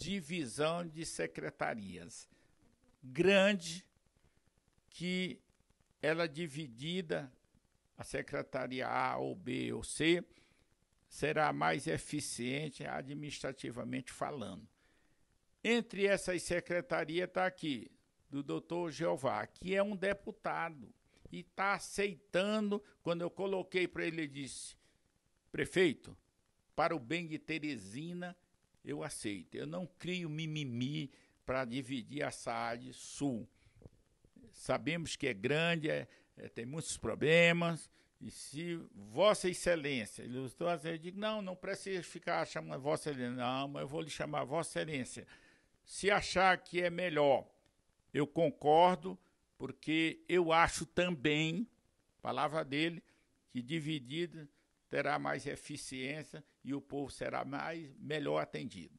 divisão de secretarias grande que ela é dividida a secretaria A ou B ou C será mais eficiente administrativamente falando. Entre essas secretarias está aqui do doutor Jeová, que é um deputado e está aceitando. Quando eu coloquei para ele, ele disse: prefeito, para o bem de Teresina, eu aceito. Eu não crio mimimi para dividir a SAD Sul. Sabemos que é grande, é, é, tem muitos problemas, e se Vossa Excelência, eu digo, não, não precisa ficar chamando Vossa Excelência, não, mas eu vou lhe chamar Vossa Excelência. Se achar que é melhor, eu concordo, porque eu acho também, palavra dele, que dividida terá mais eficiência e o povo será mais melhor atendido.